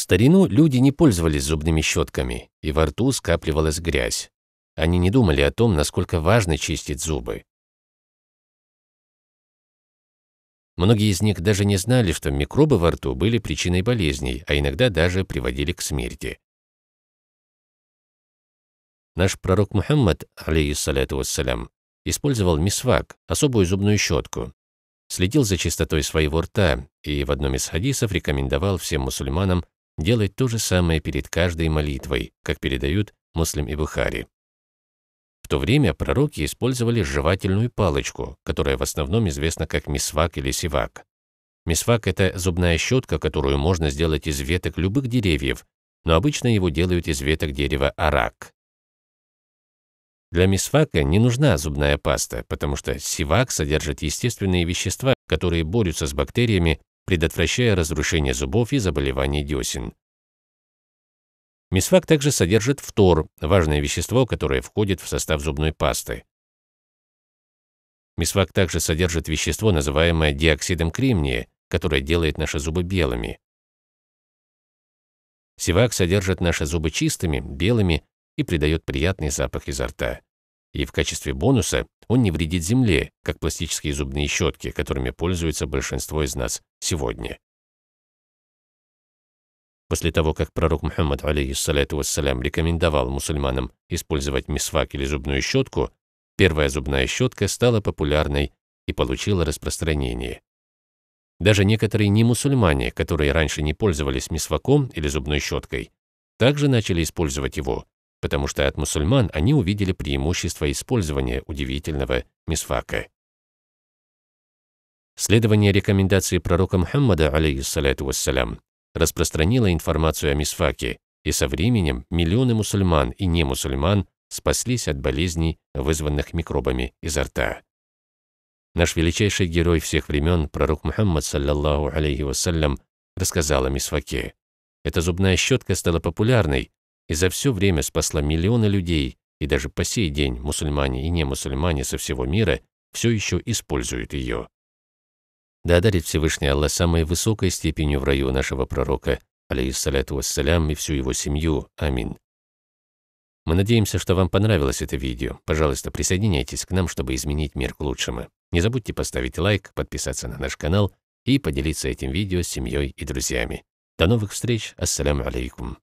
В старину люди не пользовались зубными щетками, и во рту скапливалась грязь. Они не думали о том, насколько важно чистить зубы. Многие из них даже не знали, что микробы во рту были причиной болезней, а иногда даже приводили к смерти. Наш пророк Мухаммад, алейхиссалату вассалям, использовал мисвак, особую зубную щетку, следил за чистотой своего рта и в одном из хадисов рекомендовал всем мусульманам делать то же самое перед каждой молитвой, как передают Муслим и Бухари. В то время пророки использовали жевательную палочку, которая в основном известна как мисвак или сивак. Мисвак – это зубная щетка, которую можно сделать из веток любых деревьев, но обычно его делают из веток дерева арак. Для мисвака не нужна зубная паста, потому что сивак содержит естественные вещества, которые борются с бактериями предотвращая разрушение зубов и заболевания десен. Мисфак также содержит фтор, важное вещество, которое входит в состав зубной пасты. Мисфак также содержит вещество, называемое диоксидом кремния, которое делает наши зубы белыми. Сивак содержит наши зубы чистыми, белыми и придает приятный запах изо рта. И в качестве бонуса он не вредит Земле, как пластические зубные щетки, которыми пользуется большинство из нас сегодня. После того, как пророк Мухаммад, алейхиссалату вассалям, рекомендовал мусульманам использовать мисвак или зубную щетку, первая зубная щетка стала популярной и получила распространение. Даже некоторые немусульмане, которые раньше не пользовались мисваком или зубной щеткой, также начали использовать его, потому что от мусульман они увидели преимущество использования удивительного мисфака. Следование рекомендации пророка Мухаммада, алейхиссалату вассалям, распространило информацию о мисфаке, и со временем миллионы мусульман и немусульман спаслись от болезней, вызванных микробами изо рта. Наш величайший герой всех времен, пророк Мухаммад, саллаллаху алейхи вассалям, рассказал о мисфаке. Эта зубная щетка стала популярной, и за все время спасла миллионы людей, и даже по сей день мусульмане и немусульмане со всего мира все еще используют ее. Да одарит Всевышний Аллах самой высокой степенью в раю нашего пророка, алейиссаляту вассалям, и всю его семью. Амин. Мы надеемся, что вам понравилось это видео. Пожалуйста, присоединяйтесь к нам, чтобы изменить мир к лучшему. Не забудьте поставить лайк, подписаться на наш канал и поделиться этим видео с семьей и друзьями. До новых встреч. Ассаляму алейкум.